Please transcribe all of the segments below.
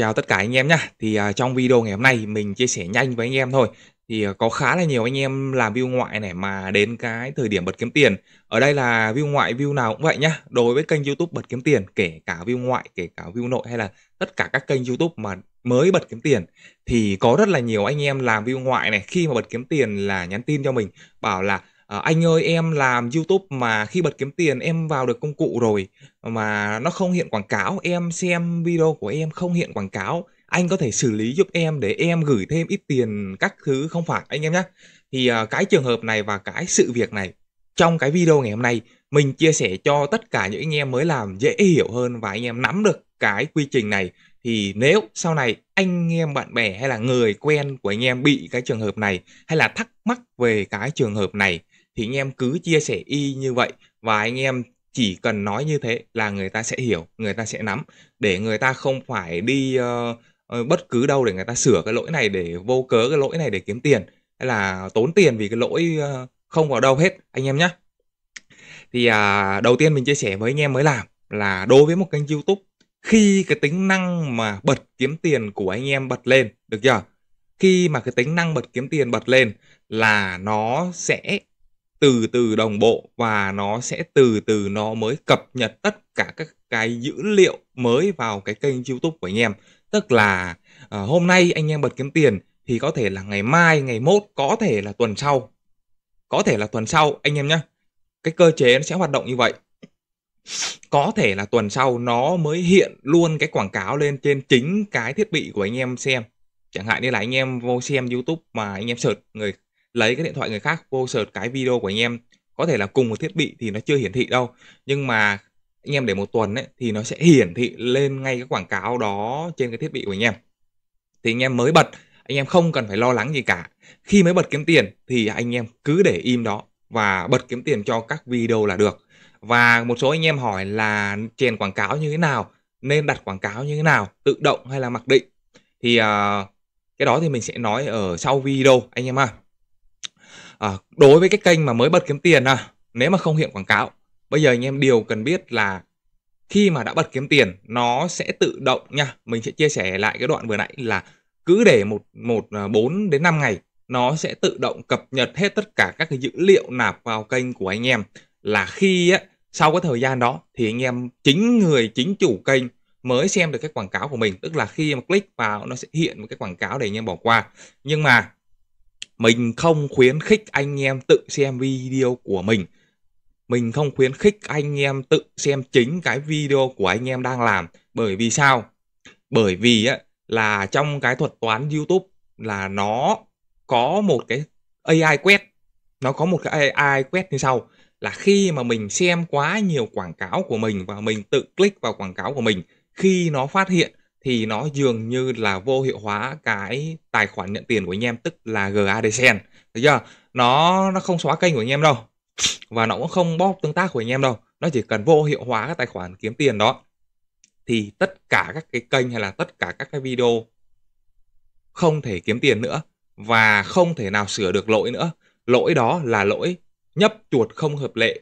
Chào tất cả anh em nhé. Thì à, trong video ngày hôm nay mình chia sẻ nhanh với anh em thôi. Thì à, có khá là nhiều anh em làm view ngoại này mà đến cái thời điểm bật kiếm tiền. Ở đây là view ngoại view nào cũng vậy nhá. Đối với kênh YouTube bật kiếm tiền, kể cả view ngoại, kể cả view nội hay là tất cả các kênh YouTube mà mới bật kiếm tiền thì có rất là nhiều anh em làm view ngoại này khi mà bật kiếm tiền là nhắn tin cho mình bảo là Ờ, anh ơi em làm YouTube mà khi bật kiếm tiền em vào được công cụ rồi mà nó không hiện quảng cáo em xem video của em không hiện quảng cáo anh có thể xử lý giúp em để em gửi thêm ít tiền các thứ không phải anh em nhé thì à, cái trường hợp này và cái sự việc này trong cái video ngày hôm nay mình chia sẻ cho tất cả những anh em mới làm dễ hiểu hơn và anh em nắm được cái quy trình này thì nếu sau này anh em bạn bè hay là người quen của anh em bị cái trường hợp này hay là thắc mắc về cái trường hợp này thì anh em cứ chia sẻ y như vậy và anh em chỉ cần nói như thế là người ta sẽ hiểu người ta sẽ nắm để người ta không phải đi uh, bất cứ đâu để người ta sửa cái lỗi này để vô cớ cái lỗi này để kiếm tiền hay là tốn tiền vì cái lỗi uh, không vào đâu hết anh em nhé thì à, đầu tiên mình chia sẻ với anh em mới làm là đối với một kênh youtube khi cái tính năng mà bật kiếm tiền của anh em bật lên được chưa khi mà cái tính năng bật kiếm tiền bật lên là nó sẽ từ từ đồng bộ và nó sẽ từ từ nó mới cập nhật tất cả các cái dữ liệu mới vào cái kênh YouTube của anh em. Tức là à, hôm nay anh em bật kiếm tiền thì có thể là ngày mai, ngày mốt, có thể là tuần sau. Có thể là tuần sau anh em nhé. Cái cơ chế nó sẽ hoạt động như vậy. Có thể là tuần sau nó mới hiện luôn cái quảng cáo lên trên chính cái thiết bị của anh em xem. Chẳng hạn như là anh em vô xem YouTube mà anh em search người lấy cái điện thoại người khác vô search cái video của anh em có thể là cùng một thiết bị thì nó chưa hiển thị đâu nhưng mà anh em để một tuần ấy, thì nó sẽ hiển thị lên ngay cái quảng cáo đó trên cái thiết bị của anh em thì anh em mới bật anh em không cần phải lo lắng gì cả khi mới bật kiếm tiền thì anh em cứ để im đó và bật kiếm tiền cho các video là được và một số anh em hỏi là chèn quảng cáo như thế nào nên đặt quảng cáo như thế nào tự động hay là mặc định thì uh, cái đó thì mình sẽ nói ở sau video anh em ạ à à, đối với cái kênh mà mới bật kiếm tiền à, nếu mà không hiện quảng cáo bây giờ anh em điều cần biết là khi mà đã bật kiếm tiền nó sẽ tự động nha mình sẽ chia sẻ lại cái đoạn vừa nãy là cứ để một một à, bốn đến 5 ngày nó sẽ tự động cập nhật hết tất cả các cái dữ liệu nạp vào kênh của anh em là khi á, sau cái thời gian đó thì anh em chính người chính chủ kênh mới xem được cái quảng cáo của mình tức là khi mà click vào nó sẽ hiện một cái quảng cáo để anh em bỏ qua nhưng mà mình không khuyến khích anh em tự xem video của mình. Mình không khuyến khích anh em tự xem chính cái video của anh em đang làm. Bởi vì sao? Bởi vì á, là trong cái thuật toán YouTube là nó có một cái AI quét. Nó có một cái AI quét như sau là khi mà mình xem quá nhiều quảng cáo của mình và mình tự click vào quảng cáo của mình khi nó phát hiện thì nó dường như là vô hiệu hóa cái tài khoản nhận tiền của anh em tức là GADSEN. được chưa nó nó không xóa kênh của anh em đâu và nó cũng không bóp tương tác của anh em đâu nó chỉ cần vô hiệu hóa cái tài khoản kiếm tiền đó thì tất cả các cái kênh hay là tất cả các cái video không thể kiếm tiền nữa và không thể nào sửa được lỗi nữa lỗi đó là lỗi nhấp chuột không hợp lệ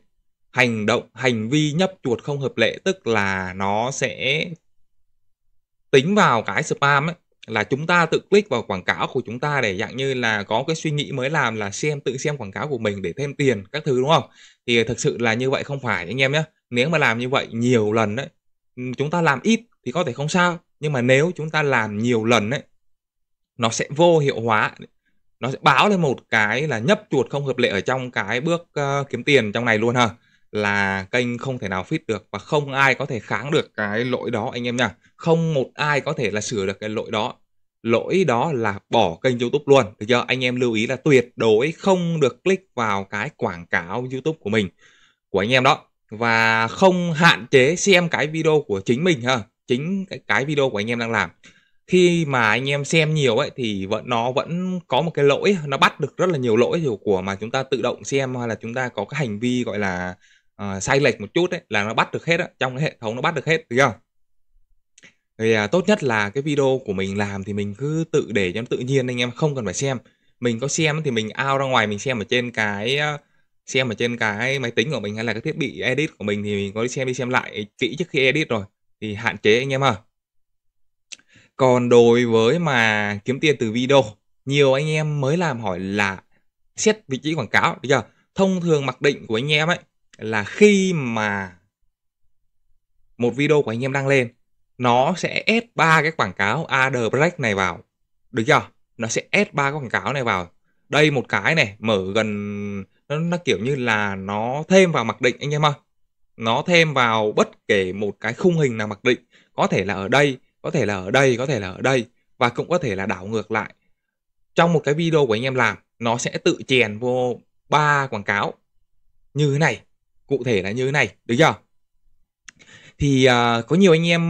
hành động hành vi nhấp chuột không hợp lệ tức là nó sẽ tính vào cái spam ấy là chúng ta tự click vào quảng cáo của chúng ta để dạng như là có cái suy nghĩ mới làm là xem tự xem quảng cáo của mình để thêm tiền các thứ đúng không thì thực sự là như vậy không phải anh em nhé nếu mà làm như vậy nhiều lần đấy ừ, chúng ta làm ít thì có thể không sao nhưng mà nếu chúng ta làm nhiều lần đấy nó sẽ vô hiệu hóa nó sẽ báo lên một cái là nhấp chuột không hợp lệ ở trong cái bước uh, kiếm tiền trong này luôn ha là kênh không thể nào fit được và không ai có thể kháng được cái lỗi đó anh em nha không một ai có thể là sửa được cái lỗi đó lỗi đó là bỏ kênh youtube luôn được chưa anh em lưu ý là tuyệt đối không được click vào cái quảng cáo youtube của mình của anh em đó và không hạn chế xem cái video của chính mình ha chính cái, cái video của anh em đang làm khi mà anh em xem nhiều ấy thì vẫn nó vẫn có một cái lỗi nó bắt được rất là nhiều lỗi của mà chúng ta tự động xem hay là chúng ta có cái hành vi gọi là uh, sai lệch một chút ấy, là nó bắt được hết á trong cái hệ thống nó bắt được hết được không thì à, tốt nhất là cái video của mình làm thì mình cứ tự để cho nó tự nhiên anh em không cần phải xem mình có xem thì mình ao ra ngoài mình xem ở trên cái ờ, xem ở trên cái máy tính của mình hay là cái thiết bị edit của mình thì mình có đi xem đi xem lại kỹ trước khi edit rồi thì hạn chế anh em à còn đối với mà kiếm tiền từ video nhiều anh em mới làm hỏi là xét vị trí quảng cáo được chưa thông thường mặc định của anh em ấy là khi mà một video của anh em đăng lên nó sẽ ép ba cái quảng cáo ad break này vào được chưa nó sẽ ép ba cái quảng cáo này vào đây một cái này mở gần nó, nó kiểu như là nó thêm vào mặc định anh em ơi nó thêm vào bất kể một cái khung hình nào mặc định có thể là ở đây có thể là ở đây có thể là ở đây và cũng có thể là đảo ngược lại trong một cái video của anh em làm nó sẽ tự chèn vô ba quảng cáo như thế này cụ thể là như thế này được chưa thì uh, có nhiều anh em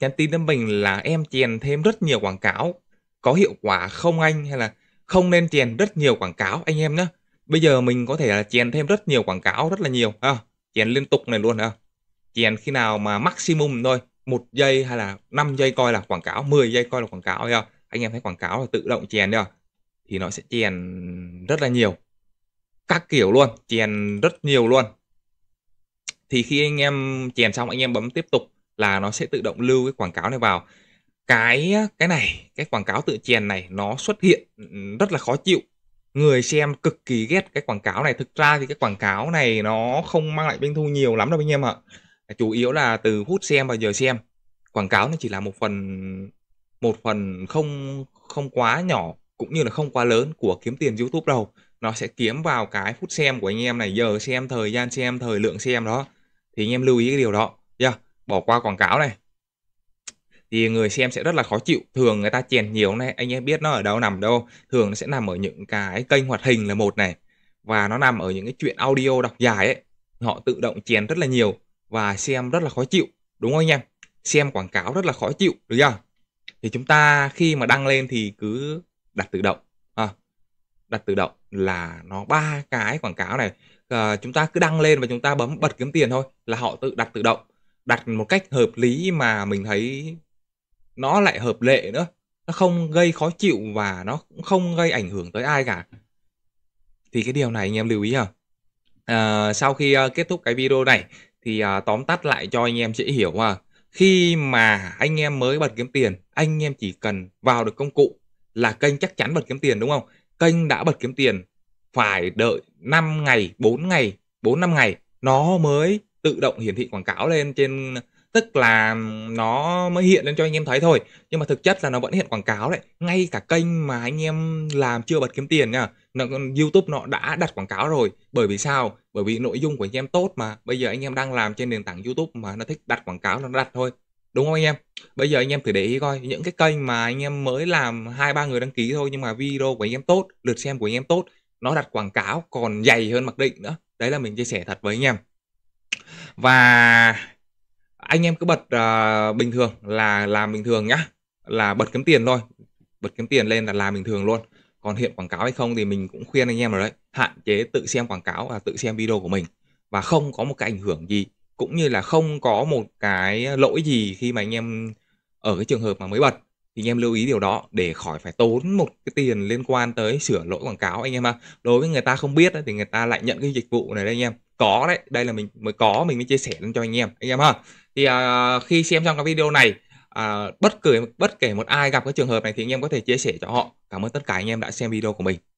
nhắn tin đến mình là em chèn thêm rất nhiều quảng cáo có hiệu quả không anh hay là không nên chèn rất nhiều quảng cáo anh em nhé bây giờ mình có thể là chèn thêm rất nhiều quảng cáo rất là nhiều ha chèn liên tục này luôn ha chèn khi nào mà maximum thôi một giây hay là 5 giây coi là quảng cáo 10 giây coi là quảng cáo ha anh em thấy quảng cáo là tự động chèn chưa thì nó sẽ chèn rất là nhiều các kiểu luôn chèn rất nhiều luôn thì khi anh em chèn xong anh em bấm tiếp tục là nó sẽ tự động lưu cái quảng cáo này vào cái cái này cái quảng cáo tự chèn này nó xuất hiện rất là khó chịu người xem cực kỳ ghét cái quảng cáo này thực ra thì cái quảng cáo này nó không mang lại doanh thu nhiều lắm đâu anh em ạ chủ yếu là từ hút xem và giờ xem quảng cáo nó chỉ là một phần một phần không không quá nhỏ cũng như là không quá lớn của kiếm tiền YouTube đâu nó sẽ kiếm vào cái phút xem của anh em này giờ xem thời gian xem thời lượng xem đó thì anh em lưu ý cái điều đó yeah. bỏ qua quảng cáo này thì người xem sẽ rất là khó chịu thường người ta chèn nhiều này anh em biết nó ở đâu nằm đâu thường nó sẽ nằm ở những cái kênh hoạt hình là một này và nó nằm ở những cái chuyện audio đọc dài ấy họ tự động chèn rất là nhiều và xem rất là khó chịu đúng không anh em xem quảng cáo rất là khó chịu được chưa thì chúng ta khi mà đăng lên thì cứ đặt tự động đặt tự động là nó ba cái quảng cáo này uh, chúng ta cứ đăng lên và chúng ta bấm bật kiếm tiền thôi là họ tự đặt tự động đặt một cách hợp lý mà mình thấy nó lại hợp lệ nữa nó không gây khó chịu và nó cũng không gây ảnh hưởng tới ai cả thì cái điều này anh em lưu ý à, à sau khi uh, kết thúc cái video này thì uh, tóm tắt lại cho anh em dễ hiểu ha khi mà anh em mới bật kiếm tiền anh em chỉ cần vào được công cụ là kênh chắc chắn bật kiếm tiền đúng không kênh đã bật kiếm tiền phải đợi 5 ngày, 4 ngày, 4 5 ngày nó mới tự động hiển thị quảng cáo lên trên tức là nó mới hiện lên cho anh em thấy thôi nhưng mà thực chất là nó vẫn hiện quảng cáo đấy ngay cả kênh mà anh em làm chưa bật kiếm tiền nha nó, YouTube nó đã đặt quảng cáo rồi bởi vì sao bởi vì nội dung của anh em tốt mà bây giờ anh em đang làm trên nền tảng YouTube mà nó thích đặt quảng cáo nó đặt thôi đúng không anh em bây giờ anh em thử để ý coi những cái kênh mà anh em mới làm hai ba người đăng ký thôi nhưng mà video của anh em tốt lượt xem của anh em tốt nó đặt quảng cáo còn dày hơn mặc định nữa đấy là mình chia sẻ thật với anh em và anh em cứ bật uh, bình thường là làm bình thường nhá là bật kiếm tiền thôi bật kiếm tiền lên là làm bình thường luôn còn hiện quảng cáo hay không thì mình cũng khuyên anh em rồi đấy hạn chế tự xem quảng cáo và tự xem video của mình và không có một cái ảnh hưởng gì cũng như là không có một cái lỗi gì khi mà anh em ở cái trường hợp mà mới bật thì anh em lưu ý điều đó để khỏi phải tốn một cái tiền liên quan tới sửa lỗi quảng cáo anh em ạ. À. Đối với người ta không biết thì người ta lại nhận cái dịch vụ này đây anh em. Có đấy, đây là mình mới có mình mới chia sẻ lên cho anh em anh em ha. Thì à, khi xem xong cái video này à, bất cứ bất kể một ai gặp cái trường hợp này thì anh em có thể chia sẻ cho họ. Cảm ơn tất cả anh em đã xem video của mình.